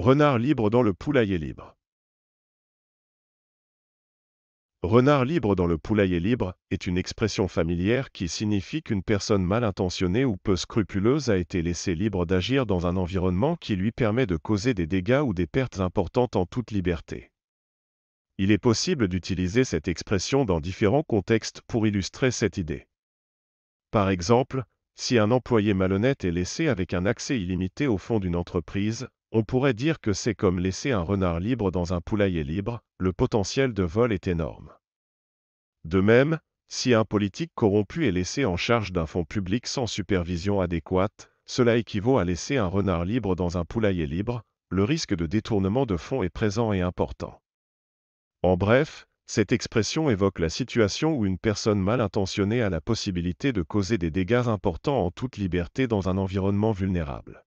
Renard libre dans le poulailler libre. Renard libre dans le poulailler libre est une expression familière qui signifie qu'une personne mal intentionnée ou peu scrupuleuse a été laissée libre d'agir dans un environnement qui lui permet de causer des dégâts ou des pertes importantes en toute liberté. Il est possible d'utiliser cette expression dans différents contextes pour illustrer cette idée. Par exemple, si un employé malhonnête est laissé avec un accès illimité au fond d'une entreprise, on pourrait dire que c'est comme laisser un renard libre dans un poulailler libre, le potentiel de vol est énorme. De même, si un politique corrompu est laissé en charge d'un fonds public sans supervision adéquate, cela équivaut à laisser un renard libre dans un poulailler libre, le risque de détournement de fonds est présent et important. En bref, cette expression évoque la situation où une personne mal intentionnée a la possibilité de causer des dégâts importants en toute liberté dans un environnement vulnérable.